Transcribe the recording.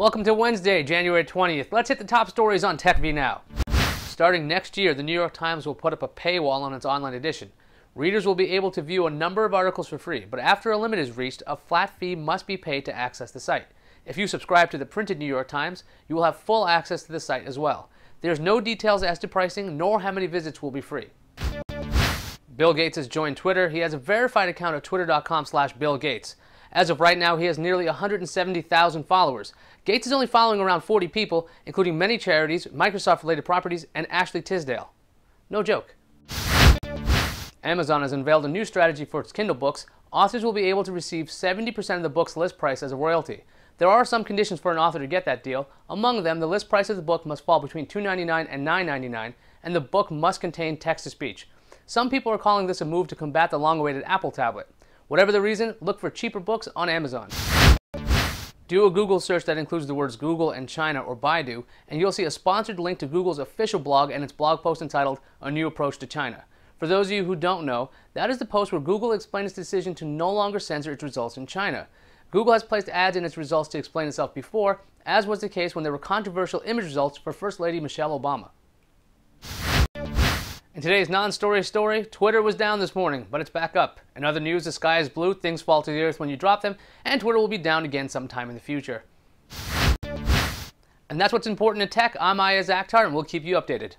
Welcome to Wednesday, January 20th. Let's hit the top stories on TechV Now. Starting next year, the New York Times will put up a paywall on its online edition. Readers will be able to view a number of articles for free, but after a limit is reached, a flat fee must be paid to access the site. If you subscribe to the printed New York Times, you will have full access to the site as well. There's no details as to pricing nor how many visits will be free. Bill Gates has joined Twitter. He has a verified account at twitter.com slash Bill Gates. As of right now, he has nearly 170,000 followers. Gates is only following around 40 people, including many charities, Microsoft related properties, and Ashley Tisdale. No joke. Amazon has unveiled a new strategy for its Kindle books. Authors will be able to receive 70% of the book's list price as a royalty. There are some conditions for an author to get that deal. Among them, the list price of the book must fall between $2.99 and $9.99, and the book must contain text to speech. Some people are calling this a move to combat the long awaited Apple tablet. Whatever the reason, look for cheaper books on Amazon. Do a Google search that includes the words Google and China or Baidu, and you'll see a sponsored link to Google's official blog and its blog post entitled A New Approach to China. For those of you who don't know, that is the post where Google explained its decision to no longer censor its results in China. Google has placed ads in its results to explain itself before, as was the case when there were controversial image results for First Lady Michelle Obama. In today's non-story story, Twitter was down this morning, but it's back up. In other news, the sky is blue, things fall to the earth when you drop them, and Twitter will be down again sometime in the future. And that's what's important in tech. I'm Ayaz Akhtar, and we'll keep you updated.